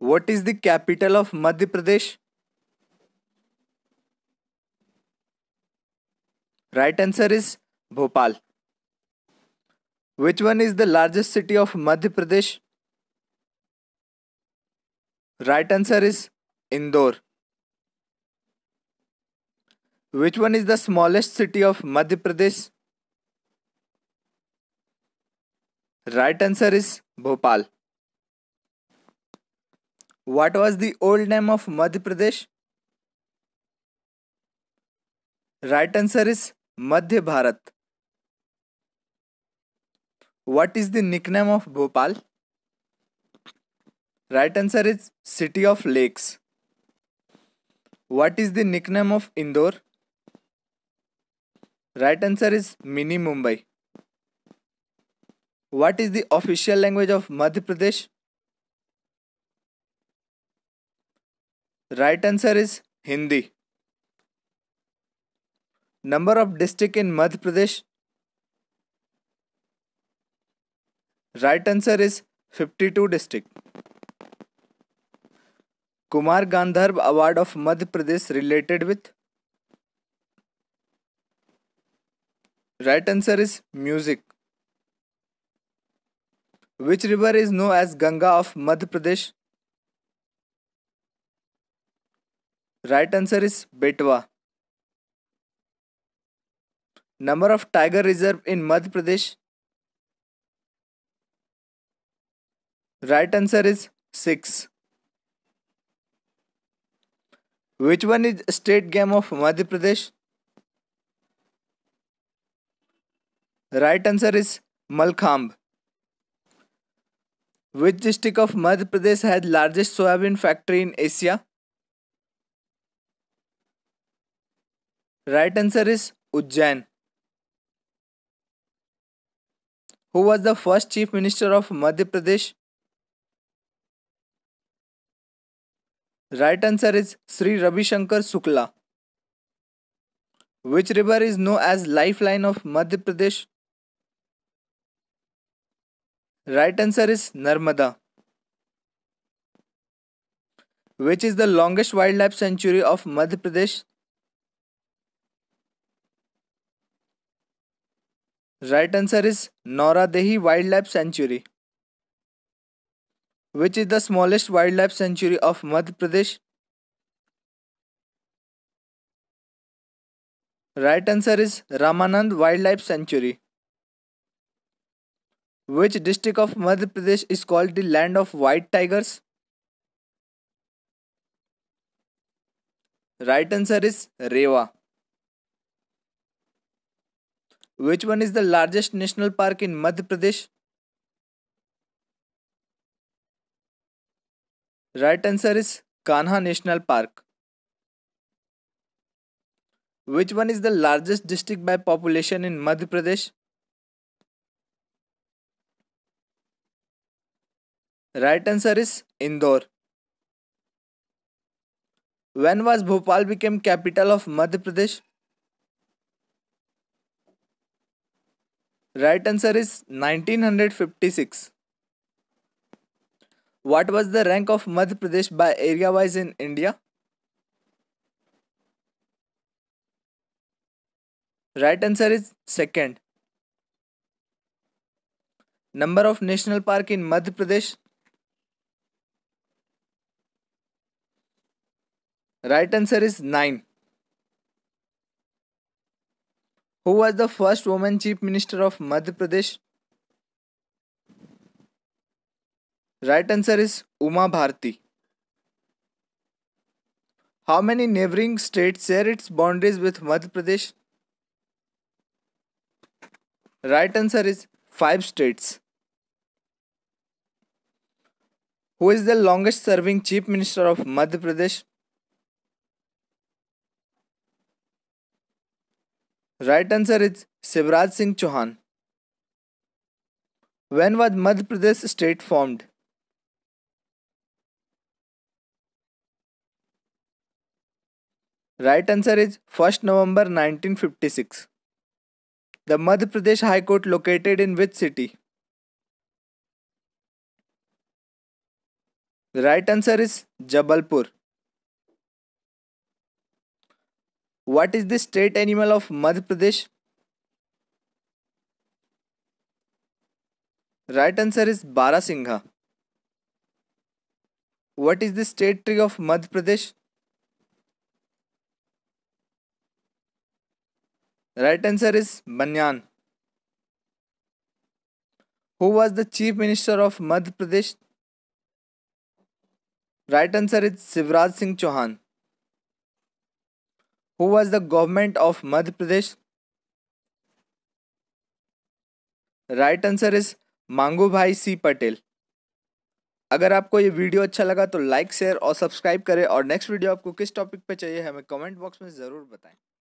What is the capital of Madhya Pradesh? Right answer is Bhopal. Which one is the largest city of Madhya Pradesh? Right answer is Indore. Which one is the smallest city of Madhya Pradesh? Right answer is Bhopal. What was the old name of Madhya Pradesh? Right answer is Madhya Bharat. What is the nickname of Bhopal? Right answer is City of Lakes. What is the nickname of Indore? Right answer is Mini Mumbai. What is the official language of Madhya Pradesh? Right answer is Hindi number of district in Madhya Pradesh right answer is fifty two district Kumar Gandharva award of Madhya Pradesh related with right answer is music which river is known as Ganga of Madhya Pradesh right answer is Betwa number of tiger reserve in Madhya Pradesh right answer is six which one is state game of Madhya Pradesh right answer is Malkhamb which district of Madhya Pradesh has largest soybean factory in Asia Right answer is Ujjain. Who was the first chief minister of Madhya Pradesh? Right answer is Sri Ravi Shankar Sukla. Which river is known as lifeline of Madhya Pradesh? Right answer is Narmada. Which is the longest wildlife sanctuary of Madhya Pradesh? Right answer is Naura Nauradehi wild life sanctuary which is the smallest wild life sanctuary of Madhya Pradesh right answer is Ramanand wild life sanctuary which district of Madhya Pradesh is called the land of white tigers right answer is Rewa Which one is the largest national park in Madhya Pradesh? Right answer is Kanha National Park. Which one is the largest district by population in Madhya Pradesh? Right answer is Indore. When was Bhopal became capital of Madhya Pradesh? Right answer is 1956. What was the rank of Madhya Pradesh by area wise in India? Right answer is second. Number of national park in Madhya Pradesh? Right answer is 9. Who was the first woman chief minister of Madhya Pradesh? Right answer is Uma Bharti. How many neighboring states share its boundaries with Madhya Pradesh? Right answer is 5 states. Who is the longest serving chief minister of Madhya Pradesh? Right answer is Sivraj Singh Chauhan. When was Madhya Pradesh state formed? Right answer is 1st November 1956. The Madhya Pradesh High Court located in which city? The right answer is Jabalpur. What is the state animal of Madhya Pradesh? Right answer is Barasingha. What is the state tree of Madhya Pradesh? Right answer is Banyan. Who was the Chief Minister of Madhya Pradesh? Right answer is Sivraj Singh Chauhan. who was the government of Madhya Pradesh? Right answer is Mangubhai सी पटेल अगर आपको ये video अच्छा लगा तो like share और subscribe करें और next video आपको किस टॉपिक पे चाहिए हमें कमेंट बॉक्स में ज़रूर बताएं